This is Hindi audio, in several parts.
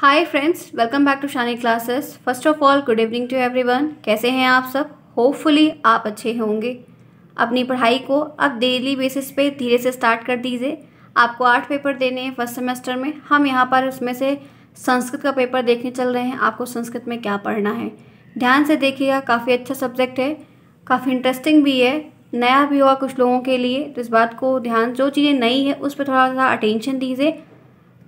hi friends welcome back to Shani classes first of all good evening to everyone कैसे हैं आप सब होपफुली आप अच्छे होंगे अपनी पढ़ाई को आप डेली बेसिस पे धीरे से स्टार्ट कर दीजिए आपको आठ पेपर देने हैं फर्स्ट सेमेस्टर में हम यहाँ पर उसमें से संस्कृत का पेपर देखने चल रहे हैं आपको संस्कृत में क्या पढ़ना है ध्यान से देखिएगा काफ़ी अच्छा सब्जेक्ट है काफ़ी इंटरेस्टिंग भी है नया भी हुआ कुछ लोगों के लिए तो इस बात को ध्यान जो चीज़ें नई है उस पर थोड़ा सा अटेंशन दीजिए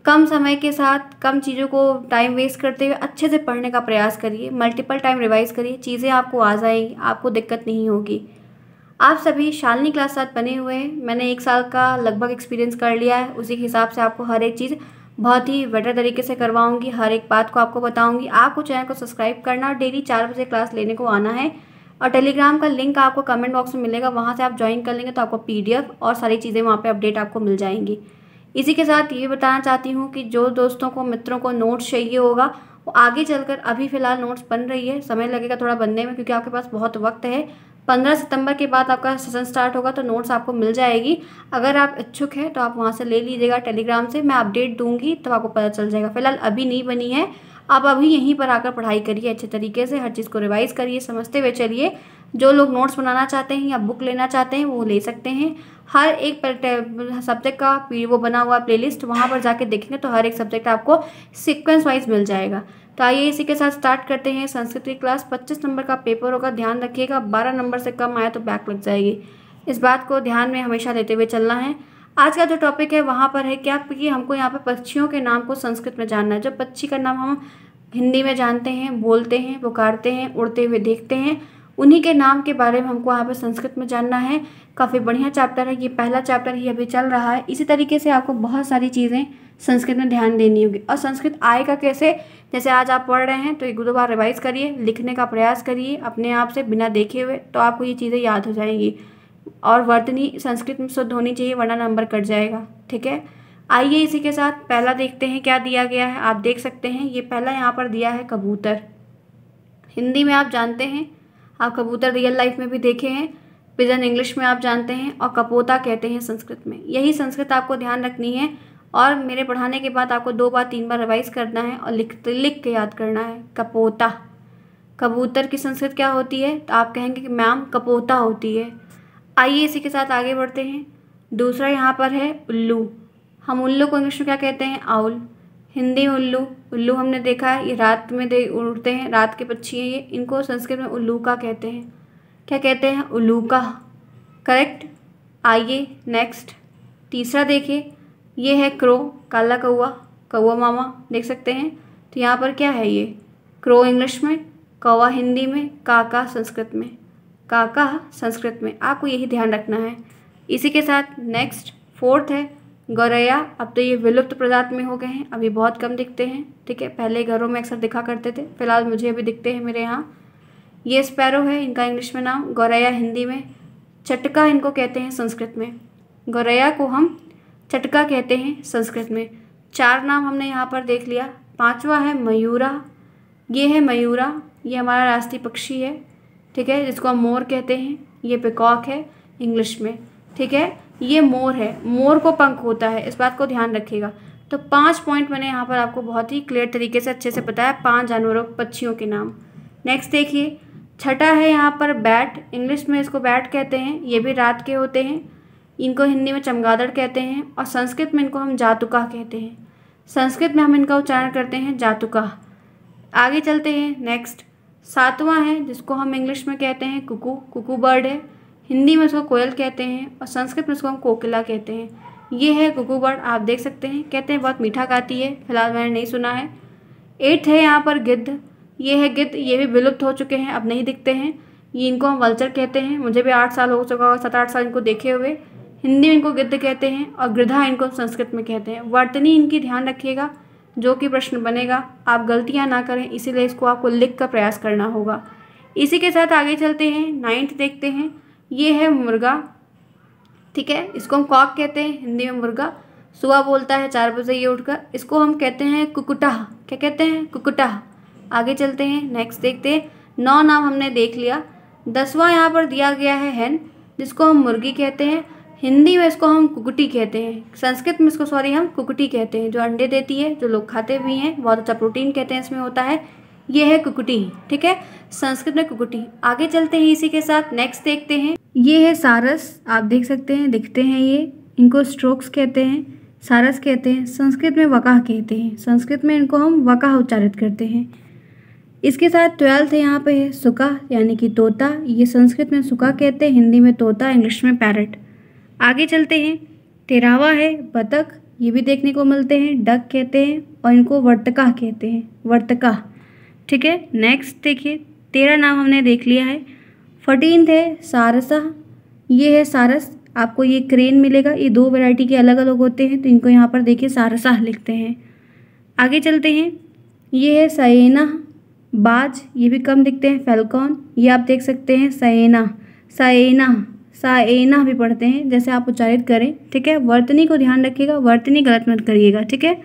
कम समय के साथ कम चीज़ों को टाइम वेस्ट करते हुए अच्छे से पढ़ने का प्रयास करिए मल्टीपल टाइम रिवाइज़ करिए चीज़ें आपको आ जाएंगी आपको दिक्कत नहीं होगी आप सभी शालनी क्लास साथ बने हुए हैं मैंने एक साल का लगभग एक्सपीरियंस कर लिया है उसी के हिसाब से आपको हर एक चीज़ बहुत ही बेटर तरीके से करवाऊँगी हर एक बात को आपको बताऊँगी आपको चैनल को सब्सक्राइब करना और डेली चार बजे क्लास लेने को आना है और टेलीग्राम का लिंक आपको कमेंट बॉक्स में मिलेगा वहाँ से आप ज्वाइन कर लेंगे तो आपको पी और सारी चीज़ें वहाँ पर अपडेट आपको मिल जाएंगी इसी के साथ ये बताना चाहती हूँ कि जो दोस्तों को मित्रों को नोट्स चाहिए होगा वो आगे चलकर अभी फ़िलहाल नोट्स बन रही है समय लगेगा थोड़ा बनने में क्योंकि आपके पास बहुत वक्त है पंद्रह सितंबर के बाद आपका सेशन स्टार्ट होगा तो नोट्स आपको मिल जाएगी अगर आप इच्छुक हैं तो आप वहाँ से ले लीजिएगा टेलीग्राम से मैं अपडेट दूंगी तो आपको पता चल जाएगा फिलहाल अभी नहीं बनी है आप अभी यहीं पर आकर पढ़ाई करिए अच्छे तरीके से हर चीज़ को रिवाइज़ करिए समझते हुए चलिए जो लोग नोट्स बनाना चाहते हैं या बुक लेना चाहते हैं वो ले सकते हैं हर एक सब्जेक्ट का वो बना हुआ प्लेलिस्ट वहाँ पर जाके देखेंगे तो हर एक सब्जेक्ट आपको सिक्वेंस वाइज मिल जाएगा तो आइए इसी के साथ स्टार्ट करते हैं संस्कृत की क्लास पच्चीस नंबर का पेपर होगा ध्यान रखिएगा बारह नंबर से कम आया तो बैक लग जाएगी इस बात को ध्यान में हमेशा लेते हुए चलना है आज का जो टॉपिक है वहाँ पर है क्या कि हमको यहाँ पर पक्षियों के नाम को संस्कृत में जानना है जब पक्षी का नाम हम हिंदी में जानते हैं बोलते हैं पुकारते हैं उड़ते हुए देखते हैं उन्हीं के नाम के बारे में हमको यहाँ पर संस्कृत में जानना है काफ़ी बढ़िया चैप्टर है ये पहला चैप्टर ही अभी चल रहा है इसी तरीके से आपको बहुत सारी चीज़ें संस्कृत में ध्यान देनी होगी और संस्कृत आएगा कैसे जैसे आज आप पढ़ रहे हैं तो एक दो बार रिवाइज करिए लिखने का प्रयास करिए अपने आप से बिना देखे हुए तो आपको ये चीज़ें याद हो जाएंगी और वर्तनी संस्कृत में शुद्ध होनी चाहिए वरना नंबर कट जाएगा ठीक है आइए इसी के साथ पहला देखते हैं क्या दिया गया है आप देख सकते हैं ये पहला यहाँ पर दिया है कबूतर हिंदी में आप जानते हैं आप कबूतर रियल लाइफ में भी देखे हैं पिजन इंग्लिश में आप जानते हैं और कपोता कहते हैं संस्कृत में यही संस्कृत आपको ध्यान रखनी है और मेरे पढ़ाने के बाद आपको दो बार तीन बार रिवाइज करना है और लिख लिख के याद करना है कपोता कबूतर की संस्कृत क्या होती है तो आप कहेंगे कि मैम कपोता होती है आइए इसी के साथ आगे बढ़ते हैं दूसरा यहाँ पर है उल्लू हम उल्लू को इंग्लिश में क्या कहते हैं आउल हिंदी उल्लू उल्लू हमने देखा है ये रात में दे उड़ते हैं रात के पक्षी हैं ये इनको संस्कृत में उल्लूका कहते हैं क्या कहते हैं उल्लूका करेक्ट आइए नेक्स्ट तीसरा देखिए ये है क्रो काला कौआ कौआ मामा देख सकते हैं तो यहाँ पर क्या है ये क्रो इंग्लिश में कौआ हिंदी में काका संस्कृत में काका संस्कृत में आपको यही ध्यान रखना है इसी के साथ नेक्स्ट फोर्थ है गौरैया अब तो ये विलुप्त प्रजाति में हो गए हैं अभी बहुत कम दिखते हैं ठीक है पहले घरों में अक्सर दिखा करते थे फिलहाल मुझे अभी दिखते हैं मेरे यहाँ ये स्पैरो है इनका इंग्लिश में नाम गौरैया हिंदी में चटका इनको कहते हैं संस्कृत में गौरैया को हम चटका कहते हैं संस्कृत में चार नाम हमने यहाँ पर देख लिया पाँचवा है मयूरा ये है मयूरा ये हमारा राष्ट्रीय पक्षी है ठीक है जिसको हम मोर कहते हैं ये पिकॉक है इंग्लिश में ठीक है ये मोर है मोर को पंख होता है इस बात को ध्यान रखिएगा तो पांच पॉइंट मैंने यहाँ पर आपको बहुत ही क्लियर तरीके से अच्छे से बताया पांच जानवरों पक्षियों के नाम नेक्स्ट देखिए छठा है यहाँ पर बैट इंग्लिश में इसको बैट कहते हैं ये भी रात के होते हैं इनको हिंदी में चमगादड़ कहते हैं और संस्कृत में इनको हम जातुका कहते हैं संस्कृत में हम इनका उच्चारण करते हैं जातुका आगे चलते हैं नेक्स्ट सातवां है जिसको हम इंग्लिश में कहते हैं कुकू कुकू बर्ड है हिंदी में उसको कोयल कहते हैं और संस्कृत में उसको हम कोकिला कहते हैं ये है गुगू बर्ड आप देख सकते हैं कहते हैं बहुत मीठा गाती है फिलहाल मैंने नहीं सुना है एट्थ है यहाँ पर गिद्ध ये है गिद्ध ये भी विलुप्त हो चुके हैं अब नहीं दिखते हैं ये इनको हम वल्चर कहते हैं मुझे भी आठ साल हो चुका होगा सात आठ साल इनको देखे हुए हिंदी में इनको गिद्ध कहते हैं और गृधा इनको संस्कृत में कहते हैं वर्तनी इनकी ध्यान रखिएगा जो कि प्रश्न बनेगा आप गलतियाँ ना करें इसीलिए इसको आपको लिख कर प्रयास करना होगा इसी के साथ आगे चलते हैं नाइन्थ देखते हैं ये है मुर्गा ठीक है इसको हम कॉक कहते हैं हिंदी में मुर्गा सुबह बोलता है चार बजे ये उठकर इसको हम कहते हैं कुकुटाह क्या कहते हैं कुकुटाह आगे चलते हैं नेक्स्ट देखते हैं नौ नाम हमने देख लिया दसवां यहाँ पर दिया गया है हैन जिसको हम मुर्गी कहते हैं हिंदी में इसको हम कुकुटी कहते हैं संस्कृत में इसको सॉरी हम कुकुटी कहते हैं जो अंडे देती है जो लोग खाते भी हैं बहुत अच्छा प्रोटीन कहते हैं इसमें होता है ये है कुकुटी ठीक है संस्कृत में कुकुटी आगे चलते हैं इसी के साथ नेक्स्ट देखते हैं ये है सारस आप देख सकते हैं दिखते हैं ये इनको स्ट्रोक्स कहते हैं सारस कहते हैं संस्कृत में वकाह कहते हैं संस्कृत में इनको हम वकाह उच्चारित करते हैं इसके साथ ट्वेल्थ है यहाँ पे है सुका यानी कि तोता ये संस्कृत में सुका कहते हैं हिंदी में तोता इंग्लिश में पैरट आगे चलते हैं तेरावा है बतख ये भी देखने को मिलते हैं डक कहते हैं और इनको वर्तका कहते हैं वर्तका ठीक है नेक्स्ट देखिए तेरह नाम हमने देख लिया है फोर्टीन है सारसा ये है सारस आपको ये क्रेन मिलेगा ये दो वैरायटी के अलग अलग होते हैं तो इनको यहाँ पर देखिए सारसा लिखते हैं आगे चलते हैं ये है सैना बाज ये भी कम दिखते हैं फेलकॉन ये आप देख सकते हैं सैना सैना सायना भी पढ़ते हैं जैसे आप उच्चारित करें ठीक है वर्तनी को ध्यान रखिएगा वर्तनी गलत मत करिएगा ठीक है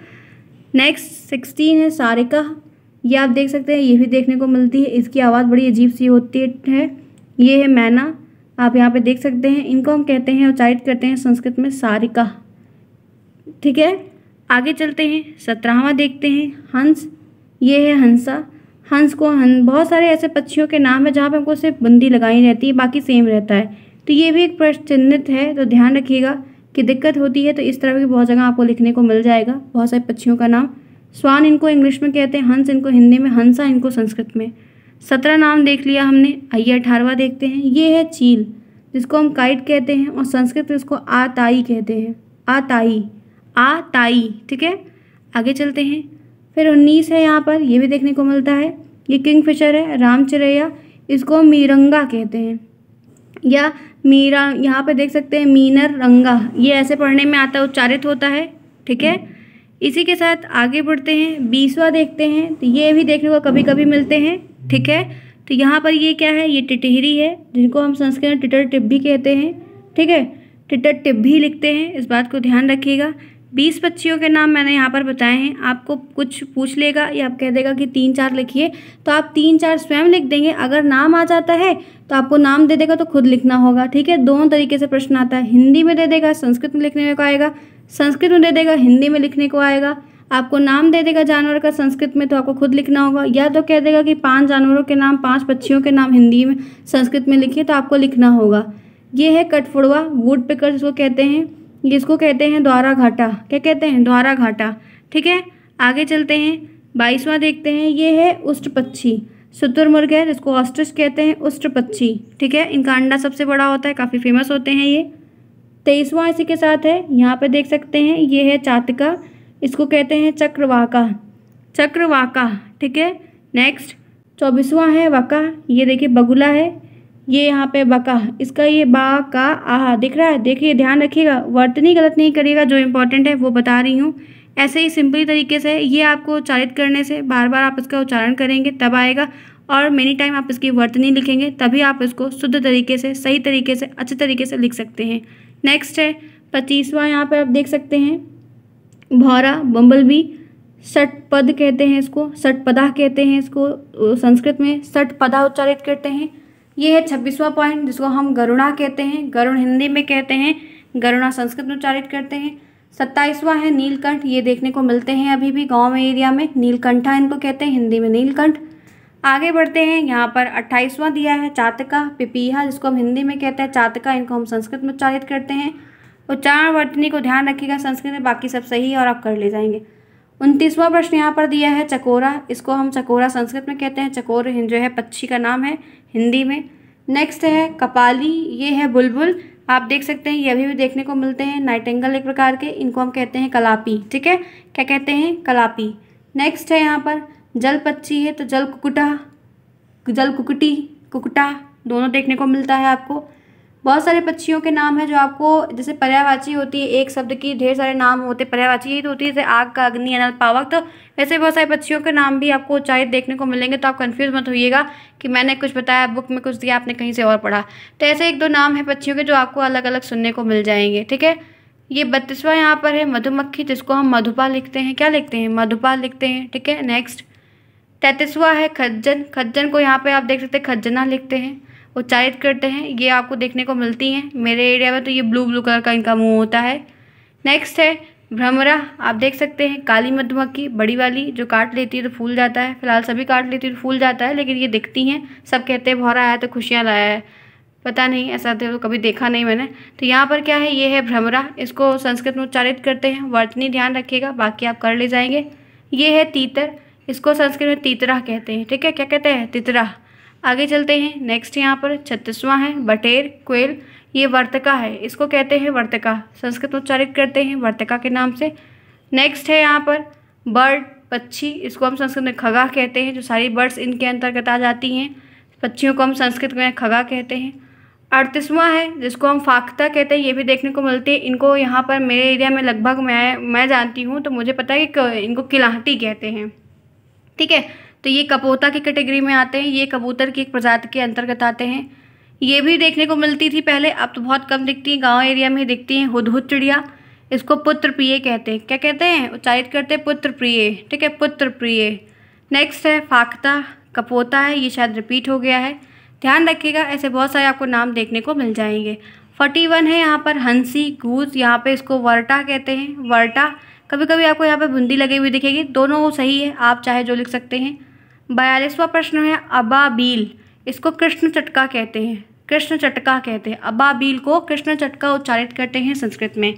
नेक्स्ट सिक्सटीन है सारिका ये आप देख सकते हैं ये भी देखने को मिलती है इसकी आवाज़ बड़ी अजीब सी होती है ये है मैना आप यहाँ पे देख सकते हैं इनको हम कहते हैं उच्चारित करते हैं संस्कृत में सारिका ठीक है आगे चलते हैं सत्रहवा देखते हैं हंस ये है हंसा हंस को हं बहुत सारे ऐसे पक्षियों के नाम है जहाँ पे हमको सिर्फ बंदी लगाई रहती है बाकी सेम रहता है तो ये भी एक प्रश्न चिन्हित है तो ध्यान रखिएगा कि दिक्कत होती है तो इस तरह की बहुत जगह आपको लिखने को मिल जाएगा बहुत सारे पक्षियों का नाम स्वान इनको इंग्लिश में कहते हैं हंस इनको हिंदी में हंसा इनको संस्कृत में सत्रह नाम देख लिया हमने आइए अठारवा देखते हैं ये है चील जिसको हम काइट कहते हैं और संस्कृत में इसको आताई कहते हैं आताई आताई ठीक है आगे चलते हैं फिर उन्नीस है यहाँ पर ये भी देखने को मिलता है ये किंग फिशर है रामचरैया इसको मीरंगा कहते हैं या मीरा यहाँ पर देख सकते हैं मीनर रंगा ये ऐसे पढ़ने में आता उच्चारित होता है ठीक है इसी के साथ आगे बढ़ते हैं बीसवा देखते हैं तो ये भी देखने को कभी कभी मिलते हैं ठीक है तो यहाँ पर ये क्या है ये टिटहरी है जिनको हम संस्कृत में टिटर टिप भी कहते हैं ठीक है टिटर टिप भी लिखते हैं इस बात को ध्यान रखिएगा बीस पक्षियों के नाम मैंने यहाँ पर बताए हैं आपको कुछ पूछ लेगा या आप कह देगा कि तीन चार लिखिए तो आप तीन चार स्वयं लिख देंगे अगर नाम आ जाता है तो आपको नाम दे देगा तो खुद लिखना होगा ठीक है दोनों तरीके से प्रश्न आता है हिंदी में दे देगा संस्कृत में लिखने में आएगा संस्कृत में दे देगा हिंदी में लिखने को आएगा आपको नाम दे देगा जानवर का संस्कृत में तो आपको खुद लिखना होगा या तो कह देगा कि पांच जानवरों के नाम पांच पक्षियों के नाम हिंदी में संस्कृत में लिखिए तो आपको लिखना होगा ये है कटफुड़वा वुड पिकर जिसको कहते हैं जिसको कहते हैं द्वारा घाटा क्या कहते हैं द्वारा घाटा ठीक है आगे चलते हैं बाईसवां देखते हैं ये है उष्ट पक्षी शुतुरमुर्ग है जिसको ऑस्ट्रिच कहते हैं उष्ट पक्षी ठीक है इनका अंडा सबसे बड़ा होता है काफ़ी फेमस होते हैं ये तेईसवां इसी के साथ है यहाँ पर देख सकते हैं ये है चातका इसको कहते हैं चक्रवाका चक्रवाका ठीक है नेक्स्ट चौबीसवां है वका ये देखिए बगुला है ये यहाँ पे बका इसका ये बा का आहा दिख रहा है देखिए ध्यान रखिएगा वर्तनी गलत नहीं करिएगा जो इम्पोर्टेंट है वो बता रही हूँ ऐसे ही सिंपली तरीके से ये आपको उच्चारित करने से बार बार आप इसका उच्चारण करेंगे तब आएगा और मेनी टाइम आप इसकी वर्तनी लिखेंगे तभी आप इसको शुद्ध तरीके से सही तरीके से अच्छे तरीके से लिख सकते हैं नेक्स्ट है पच्चीसवा यहाँ पर आप देख सकते हैं भौरा बम्बल बी पद कहते हैं इसको पदा कहते हैं इसको संस्कृत में पदा उच्चारित करते हैं ये है छब्बीसवा पॉइंट जिसको हम गरुणा कहते हैं गरुण हिंदी में कहते हैं गरुणा संस्कृत में उच्चारित करते हैं सत्ताईसवा है नीलकंठ ये देखने को मिलते हैं अभी भी गांव में एरिया में नीलकंठा इनको कहते हैं हिंदी में नीलकंठ आगे बढ़ते हैं यहाँ पर अट्ठाईसवां दिया है चातका पिपीहा जिसको हम हिंदी में कहते हैं चातका इनको हम संस्कृत में उच्चारित करते हैं उच्चारण वर्तनी को ध्यान रखिएगा संस्कृत में बाकी सब सही है और आप कर ले जाएंगे उनतीसवां प्रश्न यहाँ पर दिया है चकोरा इसको हम चकोरा संस्कृत में कहते हैं चकोर जो है पक्षी का नाम है हिंदी में नेक्स्ट है कपाली ये है बुलबुल आप देख सकते हैं ये अभी भी देखने को मिलते हैं नाइटेंगल एक प्रकार के इनको हम कहते हैं कलापी ठीक है क्या कहते हैं कलापी नेक्स्ट है यहाँ पर जल पक्षी है तो जल कुकुटा जल कुकुटी कुकुटा दोनों देखने को मिलता है आपको बहुत सारे पक्षियों के नाम है जो आपको जैसे पर्यावाची होती है एक शब्द की ढेर सारे नाम होते हैं पर्यावाची ही तो होती है जैसे आग का अग्नि अनल पावक तो वैसे बहुत सारे पक्षियों के नाम भी आपको चाहे देखने को मिलेंगे तो आप कंफ्यूज मत होइएगा कि मैंने कुछ बताया बुक में कुछ दिया आपने कहीं से और पढ़ा तो ऐसे एक दो नाम है पक्षियों के जो आपको अलग अलग सुनने को मिल जाएंगे ठीक है ये बत्तीसवा यहाँ पर है मधुमक्खी जिसको हम मधुपा लिखते हैं क्या लिखते हैं मधुपा लिखते हैं ठीक है नेक्स्ट तैतीसवा है खज्जन खज्जन को यहाँ पे आप देख सकते हैं खज्जना लिखते हैं उच्चारित करते हैं ये आपको देखने को मिलती हैं मेरे एरिया में तो ये ब्लू ब्लू कलर का इनका मुँह होता है नेक्स्ट है भ्रमरा आप देख सकते हैं काली मधुमक्खी बड़ी वाली जो काट लेती है तो फूल जाता है फिलहाल सभी काट लेती है तो फूल जाता है लेकिन ये दिखती हैं सब कहते हैं भौरा आया तो खुशियाँ लाया है पता नहीं ऐसा तो कभी देखा नहीं मैंने तो यहाँ पर क्या है ये है भ्रमरा इसको संस्कृत में उच्चारित करते हैं वर्तनी ध्यान रखिएगा बाकी आप कर ले जाएंगे ये है तीतर इसको संस्कृत में तीतरा कहते हैं ठीक है क्या कहते हैं तीतरा आगे चलते हैं नेक्स्ट यहाँ पर छत्तीसवां है बटेर कोयल ये वर्तका है इसको कहते हैं वर्तका संस्कृत उच्चारित करते हैं वर्तका के नाम से नेक्स्ट है यहाँ पर बर्ड पक्षी इसको हम संस्कृत में खगा कहते हैं जो सारी बर्ड्स इनके अंतर्गत आ जाती हैं पक्षियों को हम संस्कृत में खगा कहते हैं अड़तीसवां है जिसको हम फाख्ता कहते हैं ये भी देखने को मिलती है इनको यहाँ पर मेरे एरिया में लगभग मैं मैं जानती हूँ तो मुझे पता है कि इनको किलाहटी कहते हैं ठीक है तो ये कपोता की कैटेगरी में आते हैं ये कबूतर की एक प्रजाति के अंतर्गत आते हैं ये भी देखने को मिलती थी पहले अब तो बहुत कम दिखती हैं गांव एरिया में दिखती हैं हुदहुद चिड़िया इसको पुत्र प्रिय कहते हैं क्या कहते हैं उच्चारित करते हैं पुत्र प्रिय ठीक है पुत्र प्रिय नेक्स्ट है फाकता कपोता है ये शायद रिपीट हो गया है ध्यान रखिएगा ऐसे बहुत सारे आपको नाम देखने को मिल जाएंगे फटी वन है यहाँ पर हंसी गूज यहाँ पर इसको वर्टा कहते हैं वर्टा कभी कभी आपको यहाँ पर बूंदी लगी हुई दिखेगी दोनों सही है आप चाहे जो लिख सकते हैं बयालीसवा प्रश्न है अबाबील इसको कृष्ण चटका कहते हैं कृष्ण चटका कहते हैं अबाबील को कृष्ण चटका उच्चारित करते हैं संस्कृत में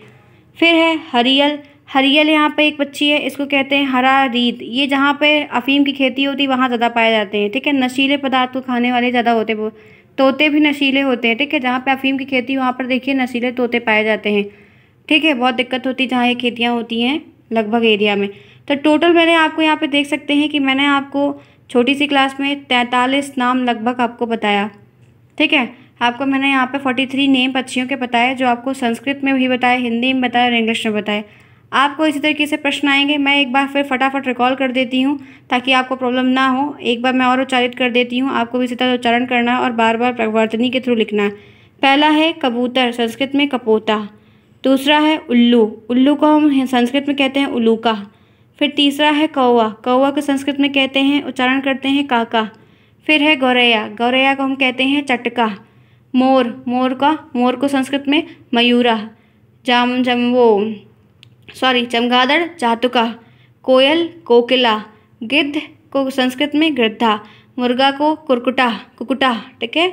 फिर है हरियल हरियल यहाँ पे एक पक्षी है इसको कहते हैं हरा रीत ये जहाँ पे अफीम की खेती होती है वहाँ ज़्यादा पाए जाते हैं ठीक है नशीले पदार्थ को खाने वाले ज़्यादा होते हैं तोते भी नशीले होते हैं ठीक है जहाँ पर अफीम की खेती वहाँ पर देखिए नशीले तोते पाए जाते हैं ठीक है बहुत दिक्कत होती जहाँ ये खेतियाँ होती हैं लगभग एरिया में तो टोटल मैंने आपको यहाँ पे देख सकते हैं कि मैंने आपको छोटी सी क्लास में तैंतालीस नाम लगभग आपको बताया ठीक है आपको मैंने यहाँ पे फोर्टी थ्री नेम पक्षियों के बताए जो आपको संस्कृत में भी बताए हिंदी में बताए और इंग्लिश में बताए आपको इसी तरीके से प्रश्न आएंगे मैं एक बार फिर फटाफट रिकॉल कर देती हूँ ताकि आपको प्रॉब्लम ना हो एक बार मैं और उच्चारित कर देती हूँ आपको भी इसी तरह उच्चारण करना है और बार बार प्रवर्तनी के थ्रू लिखना है पहला है कबूतर संस्कृत में कपोता दूसरा है उल्लू उल्लू को हम संस्कृत में कहते हैं का फिर तीसरा है कौवा कौवा को संस्कृत में कहते हैं उच्चारण करते हैं काका फिर है गौरैया गौरैया को हम कहते हैं चटका मोर मोर का मोर को संस्कृत में मयूरा जाम जम वो सॉरी चमगादड़ चातुका कोयल कोकिला गिद्ध को संस्कृत में गृद्धा मुर्गा को कुरकुटा कुकुटा ठीक है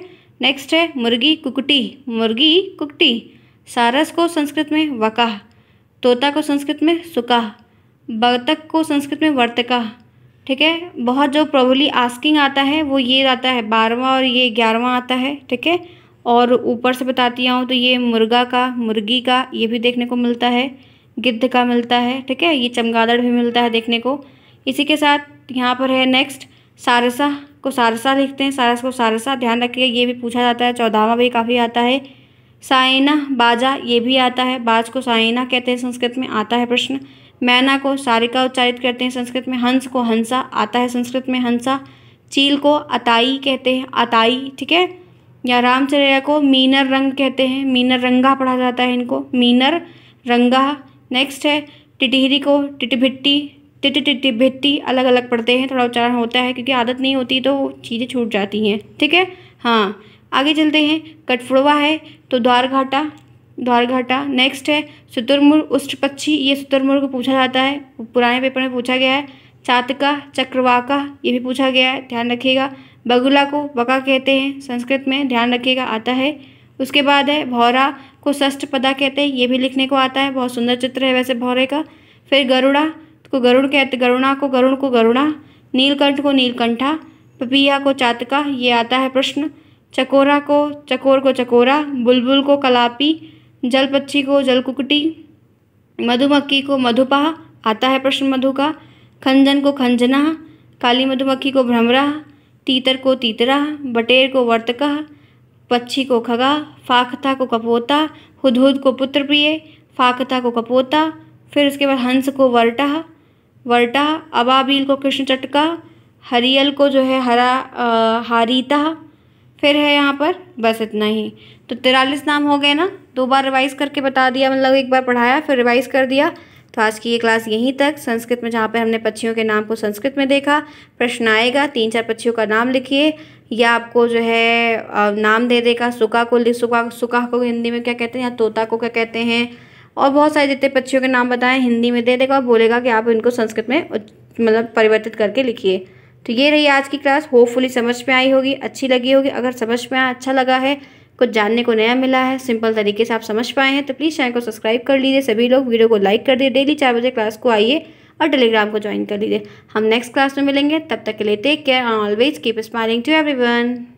नेक्स्ट है मुर्गी कुकुटी मुर्गी कुकटी सारस को संस्कृत में वकाह तोता को संस्कृत में सुकाह बतख को संस्कृत में वर्तका ठीक है बहुत जो प्रबली आस्किंग आता है वो ये आता है बारहवा और ये ग्यारहवा आता है ठीक है और ऊपर से बताती हूँ तो ये मुर्गा का मुर्गी का ये भी देखने को मिलता है गिद्ध का मिलता है ठीक है ये चमगादड़ भी मिलता है देखने को इसी के साथ यहाँ पर है नेक्स्ट सारसा को सारसा लिखते हैं सारस को सारसा ध्यान रखिएगा ये भी पूछा जाता है चौदहवा भी काफ़ी आता है साइना बाजा ये भी आता है बाज को साइना कहते हैं संस्कृत में आता है प्रश्न मैना को सारिका उच्चारित करते हैं संस्कृत में हंस को हंसा आता है संस्कृत में हंसा चील को अताई कहते हैं अताई ठीक है या रामचर्या को मीनर रंग कहते हैं मीनर रंगा पढ़ा जाता है इनको मीनर रंगा नेक्स्ट है टिटिहरी को टिटभिट्टी टिट टिटिभिट्टी अलग अलग पढ़ते हैं थोड़ा उच्चारण होता है क्योंकि आदत नहीं होती तो चीज़ें छूट जाती हैं ठीक है हाँ आगे चलते हैं कटफड़वा है तो द्वारघाटा द्वारघाटा नेक्स्ट है शुतुरमुर्ग उष्ट पक्षी ये शुतुरमुर्ग को पूछा जाता है पुराने पेपर में पूछा गया है चातका चक्रवाका ये भी पूछा गया है ध्यान रखिएगा बगुला को बका कहते हैं संस्कृत में ध्यान रखिएगा आता है उसके बाद है भौरा को षष्ठ पदा कहते हैं ये भी लिखने को आता है बहुत सुंदर चित्र है वैसे भौरे का फिर गरुड़ा को गरुड़ कहते गरुणा को गरुण को गरुणा नीलकंठ को नीलकंठा पपिया को चातका ये आता है प्रश्न चकोरा को चकोर को चकोरा बुलबुल को कलापी जल पक्षी को जलकुकटी मधुमक्खी को मधुपाह आता है प्रश्न मधु का खंजन को खंजना काली मधुमक्खी को भ्रमरा तीतर को तीतरा बटेर को वर्तकह पक्षी को खगा फाखता को कपोता हुदहुद को पुत्र प्रिय फाखता को कपोता फिर उसके बाद हंस को वर्टा वर्टा अबाबील को कृष्ण चटका हरियल को जो है हरा हारीता फिर है यहाँ पर बस इतना ही तो तिरालीस नाम हो गए ना दो बार रिवाइज़ करके बता दिया मतलब एक बार पढ़ाया फिर रिवाइज़ कर दिया तो आज की ये क्लास यहीं तक संस्कृत में जहाँ पर हमने पक्षियों के नाम को संस्कृत में देखा प्रश्न आएगा तीन चार पक्षियों का नाम लिखिए या आपको जो है नाम दे देगा सुखा को सुखा सुखा को हिंदी में क्या कहते हैं या तोता को क्या कहते हैं और बहुत सारे जितने पक्षियों के नाम बताएं हिंदी में दे देगा और बोलेगा कि आप इनको संस्कृत में मतलब परिवर्तित करके लिखिए तो ये रही आज की क्लास होपफुली समझ में आई होगी अच्छी लगी होगी अगर समझ में आया अच्छा लगा है कुछ जानने को नया मिला है सिंपल तरीके से आप समझ पाए हैं तो प्लीज़ चैनल को सब्सक्राइब कर लीजिए सभी लोग वीडियो को लाइक कर दिए डेली चार बजे क्लास को आइए और टेलीग्राम को ज्वाइन कर लीजिए हम नेक्स्ट क्लास में मिलेंगे तब तक के लिए take care always keep smiling to one